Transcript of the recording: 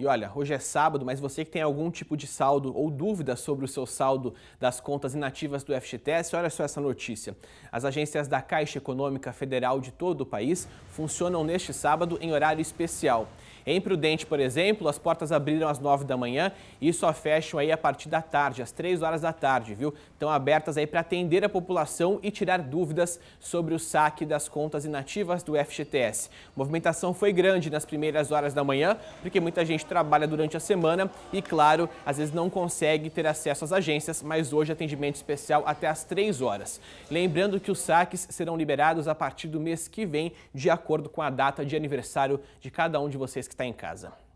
E olha, hoje é sábado, mas você que tem algum tipo de saldo ou dúvida sobre o seu saldo das contas inativas do FGTS, olha só essa notícia. As agências da Caixa Econômica Federal de todo o país funcionam neste sábado em horário especial. Em Prudente, por exemplo, as portas abriram às 9 da manhã e só fecham aí a partir da tarde, às 3 horas da tarde, viu? Estão abertas aí para atender a população e tirar dúvidas sobre o saque das contas inativas do FGTS. A movimentação foi grande nas primeiras horas da manhã, porque muita gente trabalha durante a semana e, claro, às vezes não consegue ter acesso às agências, mas hoje atendimento especial até às 3 horas. Lembrando que os saques serão liberados a partir do mês que vem, de acordo com a data de aniversário de cada um de vocês que está em casa.